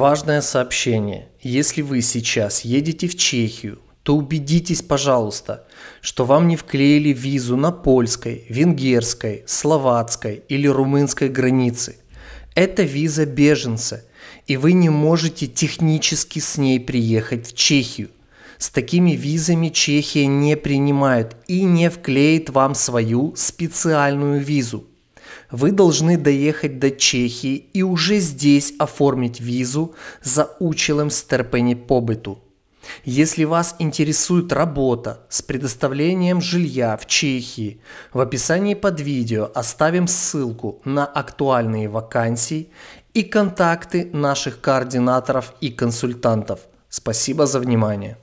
Важное сообщение. Если вы сейчас едете в Чехию, то убедитесь, пожалуйста, что вам не вклеили визу на польской, венгерской, словацкой или румынской границе. Это виза беженца, и вы не можете технически с ней приехать в Чехию. С такими визами Чехия не принимает и не вклеит вам свою специальную визу вы должны доехать до Чехии и уже здесь оформить визу за училем стерпені побыту. Если вас интересует работа с предоставлением жилья в Чехии, в описании под видео оставим ссылку на актуальные вакансии и контакты наших координаторов и консультантов. Спасибо за внимание.